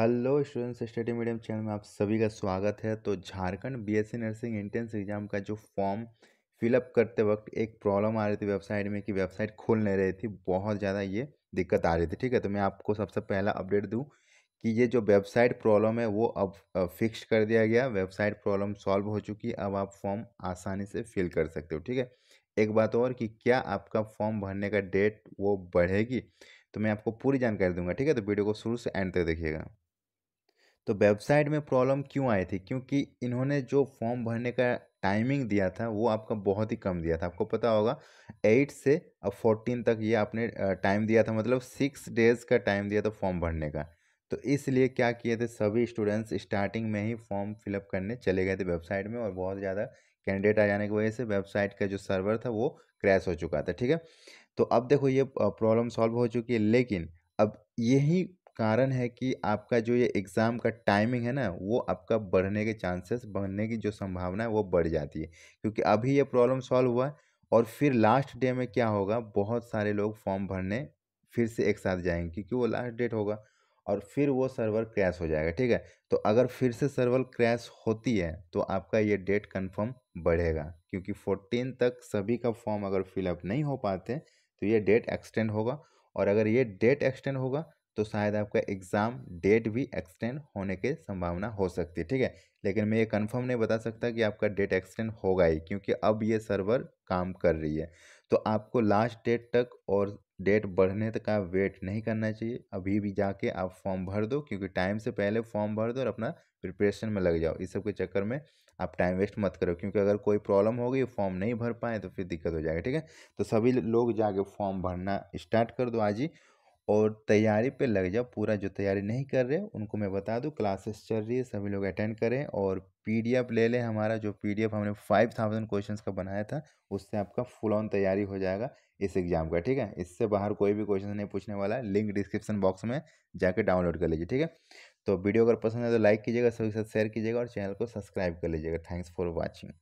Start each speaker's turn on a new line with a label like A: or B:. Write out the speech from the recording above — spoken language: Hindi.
A: hello students study medium channel में आप सभी का स्वागत है तो Jharkhand BSc nursing entrance exam का जो फॉर्म फिलअप करते वक्त एक प्रॉब्लम आ रही थी वेबसाइट में कि वेबसाइट खोल नहीं रही थी बहुत ज़्यादा ये दिक्कत आ रही थी ठीक है तो मैं आपको सबसे पहला अपडेट दूँ कि ये जो वेबसाइट प्रॉब्लम है वो अब फिक्स कर दिया गया वेबसाइट प्रॉब्लम सॉल्व हो चुकी है अब आप फॉर्म आसानी से फिल कर सकते हो ठीक है एक बात और कि क्या आपका फॉर्म भरने का डेट वो बढ़ेगी तो मैं आपको पूरी जानकारी दूंगा ठीक है तो वीडियो को शुरू से एंड तक देखिएगा तो वेबसाइट में प्रॉब्लम क्यों आई थी क्योंकि इन्होंने जो फॉर्म भरने का टाइमिंग दिया था वो आपका बहुत ही कम दिया था आपको पता होगा एट से अब फोर्टीन तक ये आपने टाइम दिया था मतलब सिक्स डेज़ का टाइम दिया था फॉर्म भरने का तो इसलिए क्या किए थे सभी स्टूडेंट्स स्टार्टिंग में ही फॉर्म फिलअप करने चले गए थे वेबसाइट में और बहुत ज़्यादा कैंडिडेट आ जाने की वजह से वेबसाइट का जो सर्वर था वो क्रैश हो चुका था ठीक है तो अब देखो ये प्रॉब्लम सॉल्व हो चुकी है लेकिन अब यही कारण है कि आपका जो ये एग्ज़ाम का टाइमिंग है ना वो आपका बढ़ने के चांसेस बढ़ने की जो संभावना है वो बढ़ जाती है क्योंकि अभी ये प्रॉब्लम सॉल्व हुआ है और फिर लास्ट डे में क्या होगा बहुत सारे लोग फॉर्म भरने फिर से एक साथ जाएंगे क्योंकि वो लास्ट डेट होगा और फिर वो सर्वर क्रैश हो जाएगा ठीक है तो अगर फिर से सर्वर क्रैश होती है तो आपका ये डेट कंफर्म बढ़ेगा क्योंकि फोर्टीन तक सभी का फॉर्म अगर फिलअप नहीं हो पाते तो ये डेट एक्सटेंड होगा और अगर ये डेट एक्सटेंड होगा तो शायद आपका एग्ज़ाम डेट भी एक्सटेंड होने के संभावना हो सकती है ठीक है लेकिन मैं ये कंफर्म नहीं बता सकता कि आपका डेट एक्सटेंड होगा ही क्योंकि अब ये सर्वर काम कर रही है तो आपको लास्ट डेट तक और डेट बढ़ने तक का वेट नहीं करना चाहिए अभी भी जाके आप फॉर्म भर दो क्योंकि टाइम से पहले फॉर्म भर दो और अपना प्रिपरेशन में लग जाओ इस सब के चक्कर में आप टाइम वेस्ट मत करो क्योंकि अगर कोई प्रॉब्लम हो गई फॉर्म नहीं भर पाए तो फिर दिक्कत हो जाएगी ठीक है तो सभी लोग जाके फॉर्म भरना स्टार्ट कर दो आज ही और तैयारी पे लग जाओ पूरा जो तैयारी नहीं कर रहे उनको मैं बता दूँ क्लासेस चल रही है सभी लोग अटेंड करें और पीडीएफ ले लें हमारा जो पीडीएफ हमने फाइव थाउजेंड क्वेश्चन का बनाया था उससे आपका फुल ऑन तैयारी हो जाएगा इस एग्ज़ाम का ठीक है इससे बाहर कोई भी क्वेश्चन नहीं पूछने वाला है लिंक डिस्क्रिप्शन बॉक्स में जाकर डाउनलोड कर लीजिए ठीक है तो वीडियो अगर पसंद है तो लाइक कीजिएगा सभी के साथ शेयर कीजिएगा और चैनल को सब्सक्राइब कर लीजिएगा थैंक्स फॉर वॉचिंग